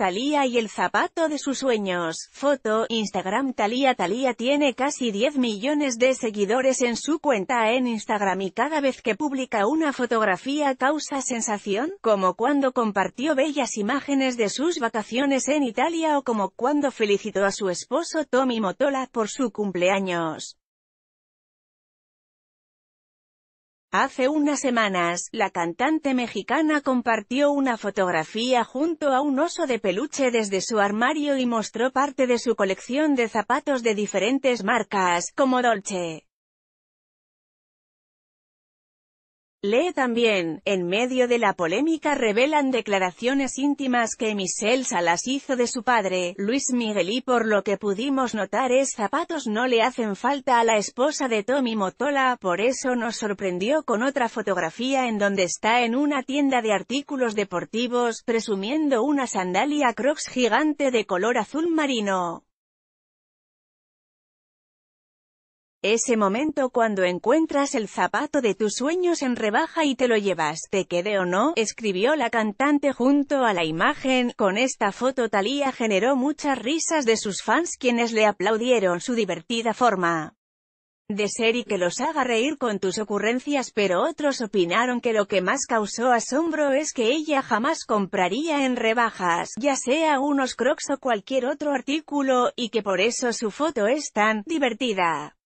Talía y el zapato de sus sueños. Foto, Instagram Talía Talía tiene casi 10 millones de seguidores en su cuenta en Instagram y cada vez que publica una fotografía causa sensación, como cuando compartió bellas imágenes de sus vacaciones en Italia o como cuando felicitó a su esposo Tommy Motola por su cumpleaños. Hace unas semanas, la cantante mexicana compartió una fotografía junto a un oso de peluche desde su armario y mostró parte de su colección de zapatos de diferentes marcas, como Dolce. Lee también, en medio de la polémica revelan declaraciones íntimas que Michelle Salas hizo de su padre, Luis Miguel y por lo que pudimos notar es zapatos no le hacen falta a la esposa de Tommy Motola, por eso nos sorprendió con otra fotografía en donde está en una tienda de artículos deportivos, presumiendo una sandalia crocs gigante de color azul marino. Ese momento cuando encuentras el zapato de tus sueños en rebaja y te lo llevas, te quede o no, escribió la cantante junto a la imagen. Con esta foto Thalía generó muchas risas de sus fans quienes le aplaudieron su divertida forma de ser y que los haga reír con tus ocurrencias pero otros opinaron que lo que más causó asombro es que ella jamás compraría en rebajas, ya sea unos crocs o cualquier otro artículo, y que por eso su foto es tan divertida.